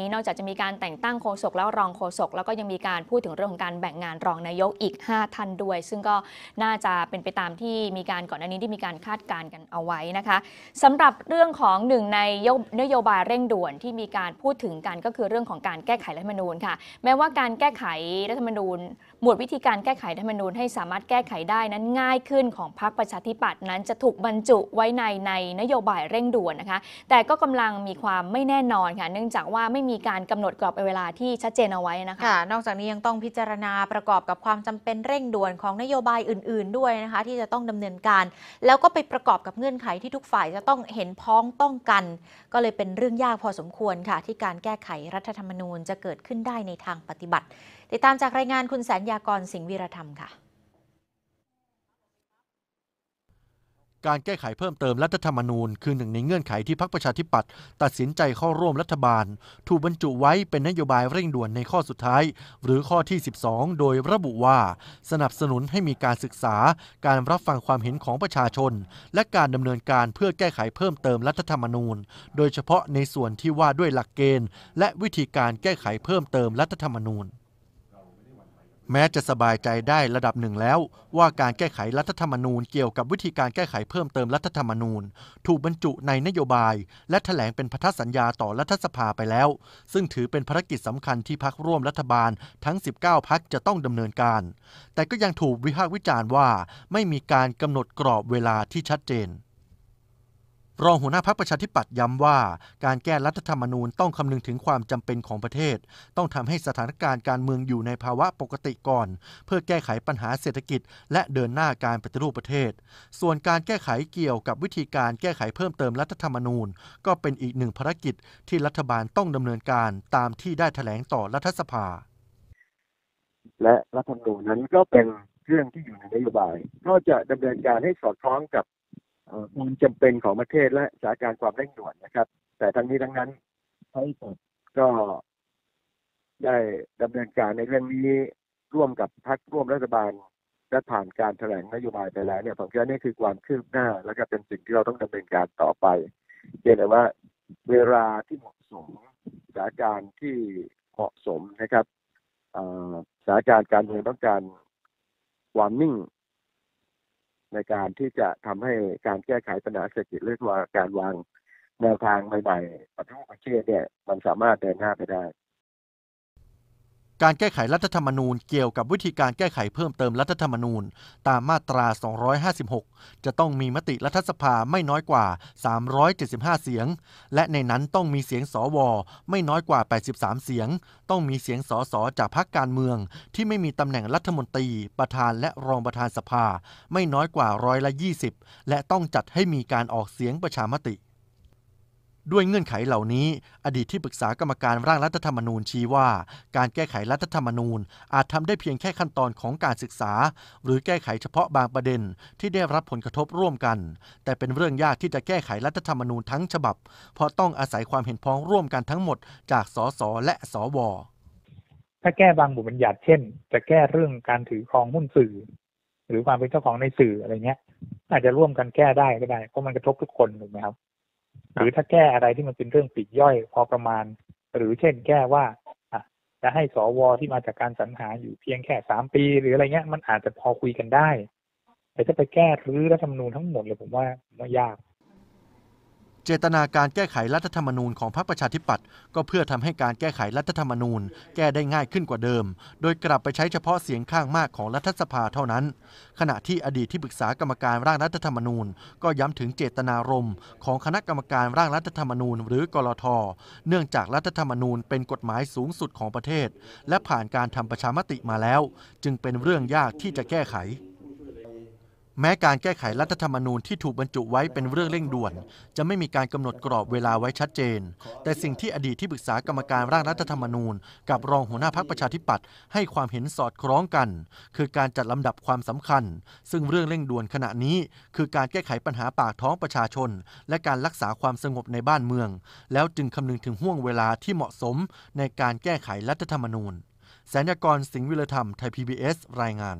นี้นอกจากจะมีการแต่งตั้งโฆษกแล้วรองโฆษกแล้วก็ยังมีการพูดถึงเรื่องของการแบ่งงานรองนายกอีก 5ท่านด้วย ซึ่งก็น่าจะเป็นไปตามที่มีการก่อนหน้านี้ที่มีการคาดการณ์กันเอาไว้นะคะ สำหรับเรื่องของหนึ่งในนโยบายเร่งด่วนที่มีการพูดถึงกันก็คือเรื่องของการแก้ไขรัฐธรรมนูญค่ะ แม้ว่าการแก้ไขรัฐธรรมนูญ หมวดวิธีการแก้ไขรัฐธรรมนูญ ให้สามารถแก้ไขได้นั้นง่ายขึ้นของพรรคประชาธิปัตย์นั้นจะถูกบรรจุไว้ในในนโยบายเร่งด่วนนะคะ แต่ก็กำลังมีความไม่แน่นอนค่ะ เนื่องจากว่าไม่มีการกำหนดกรอบเวลาที่ชัดเจนเอาไว้นะคะ นอกจากนี้ยังต้องพิจารณาประกอบกับความจำเป็นเร่งด่วนของนโยบายอื่นๆ ด้วยนะคะ ที่จะต้องดำเนินการ แล้วก็ไปประกอบกับเงื่อนไขที่ทุกฝ่ายจะต้องเห็นพ้องต้องกันก็เลยเป็นเรื่องยากพอสมควรค่ะ ที่การแก้ไขรัฐธรรมนูญจะเกิดขึ้นได้ในทางปฏิบัติ ติดตามจากรายงานคุณแสนยากรสิงห์วีรธรรมค่ะการแก้ไขเพิ่มเติมรัฐธรรมนูญคือหนึ่งในเงื่อนไขที่พรรคประชาธิปัตย์ตัดสินใจเข้าร่วมรัฐบาล ถูกบรรจุไว้เป็นนโยบายเร่งด่วนในข้อสุดท้าย หรือข้อที่ 12 โดยระบุว่า สนับสนุนให้มีการศึกษา การรับฟังความเห็นของประชาชน และการดำเนินการเพื่อแก้ไขเพิ่มเติมรัฐธรรมนูญ โดยเฉพาะในส่วนที่ว่าด้วยหลักเกณฑ์และวิธีการแก้ไขเพิ่มเติมรัฐธรรมนูญแม้จะสบายใจได้ระดับหนึ่งแล้ว ว่าการแก้ไขรัฐธรรมนูญเกี่ยวกับวิธีการแก้ไขเพิ่มเติมรัฐธรรมนูญ ถูกบรรจุในนโยบาย และถแถลงเป็นพันธสัญญาต่อรัฐสภาไปแล้ว ซึ่งถือเป็นภารกิจสำคัญที่พักร่วมรัฐบาลทั้ง 19 พักจะต้องดำเนินการ แต่ก็ยังถูกวิพากษ์วิจารณ์ว่าไม่มีการกำหนดกรอบเวลาที่ชัดเจนรองหัวหน้าพักประชาธิปัตย์ย้ำว่า การแก้รัฐธรรมนูญต้องคำนึงถึงความจำเป็นของประเทศ ต้องทำให้สถานการณ์การเมืองอยู่ในภาวะปกติก่อนเพื่อแก้ไขปัญหาเศรษฐกิจ และเดินหน้าการปฏิรูปประเทศ ส่วนการแก้ไขเกี่ยวกับวิธีการแก้ไขเพิ่มเติมรัฐธรรมนูญ ก็เป็นอีกหนึ่งภารกิจ ที่รัฐบาลต้องดำเนินการตามที่ได้แถลงต่อรัฐสภา และรัฐธรรมนูญนั้นก็เป็นเรื่องที่อยู่ในนโยบายก็จะดำเนินการให้สอดคล้องกับความจำเป็นของประเทศและสถานการณ์ความเร่งด่วนนะครับ แต่ทั้งนี้ทั้งนั้นไทยก็ได้ดำเนินการในเรื่องนี้ร่วมกับพรรคร่วมรัฐบาลและผ่านการแถลงนโยบายไปแล้วเนี่ยผมคิดว่านี่คือความคืบหน้า และก็เป็นสิ่งที่เราต้องดำเนินการต่อไปเพียงแต่ว่า เวลาที่เหมาะสมสถานการณ์ที่เหมาะสมนะครับสถานการณ์การเมืองต้องการความนิ่งในการที่จะทำให้การแก้ไขปัญหาเศรษฐกิจเรื่องการวางแนวทางใหม่ปฏิประเทศเนี่ยมันสามารถเดินหน้าไปได้การแก้ไขรัฐธรรมนูญเกี่ยวกับวิธีการแก้ไขเพิ่มเติมรัฐธรรมนูญ ตามมาตรา 256 จะต้องมีมติรัฐสภาไม่น้อยกว่า 375 เสียง และในนั้นต้องมีเสียงสวไม่น้อยกว่า 83 เสียง ต้องมีเสียงสอสอจากพรรคการเมือง ที่ไม่มีตำแหน่งรัฐมนตรี ประธานและรองประธานสภา ไม่น้อยกว่าร้อยละ20 และต้องจัดให้มีการออกเสียงประชามติด้วยเงื่อนไขเหล่านี้ อดีตที่ปรึกษากรรมการร่างรัฐธรรมนูญชี้ว่า การแก้ไขรัฐธรรมนูญ อาจทำได้เพียงแค่ขั้นตอนของการศึกษา หรือแก้ไขเฉพาะบางประเด็นที่ได้รับผลกระทบร่วมกัน แต่เป็นเรื่องยากที่จะแก้ไขรัฐธรรมนูญทั้งฉบับ เพราะต้องอาศัยความเห็นพ้องร่วมกันทั้งหมดจากสสและสวถ้าแก้บางบทบัญญัติเช่นจะแก้เรื่องการถือครองหุ้นสื่อ หรือความเป็นเจ้าของในสื่ออะไรเงี้ยอาจจะร่วมกันแก้ได้ก็ได้เพราะมันกระทบทุกคนถูกไหมครับหรือถ้าแก้อะไรที่มันเป็นเรื่องปิดย่อยพอประมาณ หรือเช่นแก้ว่าจะให้สวที่มาจากการสรรหาอยู่เพียงแค่สามปี หรืออะไรเงี้ยมันอาจจะพอคุยกันได้ แต่จะไปแก้รื้อรัฐธรรมนูญทั้งหมดเลยผมว่ามั่ยากเจตนาการแก้ไขรัฐธรรมนูญของพรรคประชาธิปัตย์ก็เพื่อทำให้การแก้ไขรัฐธรรมนูญแก้ได้ง่ายขึ้นกว่าเดิม โดยกลับไปใช้เฉพาะเสียงข้างมากของรัฐสภาเท่านั้น ขณะที่อดีตที่ปรึกษากรรมการร่างรัฐธรรมนูญ ก็ย้ำถึงเจตนารมณ์ของคณะกรรมการร่างรัฐธรรมนูญ หรือกรทเนื่องจากรัฐธรรมนูญเป็นกฎหมายสูงสุดของประเทศ และผ่านการทำประชามติมาแล้ว จึงเป็นเรื่องยากที่จะแก้ไขแม้การแก้ไขรัฐธรรมนูญที่ถูกบรรจุไว้เป็นเรื่องเร่งด่วน จะไม่มีการกำหนดกรอบเวลาไว้ชัดเจน แต่สิ่งที่อดีตที่ปรึกษากรรมการร่างรัฐธรรมนูญ กับรองหัวหน้าพรรคประชาธิปัตย์ให้ความเห็นสอดคล้องกัน คือการจัดลำดับความสำคัญ ซึ่งเรื่องเร่งด่วนขณะนี้ คือการแก้ไขปัญหาปากท้องประชาชน และการรักษาความสงบในบ้านเมือง แล้วจึงคำนึงถึงห่วงเวลาที่เหมาะสม ในการแก้ไขรัฐธรรมนูญแสนยกรสิงห์วิรธรรมไทย PBS รายงาน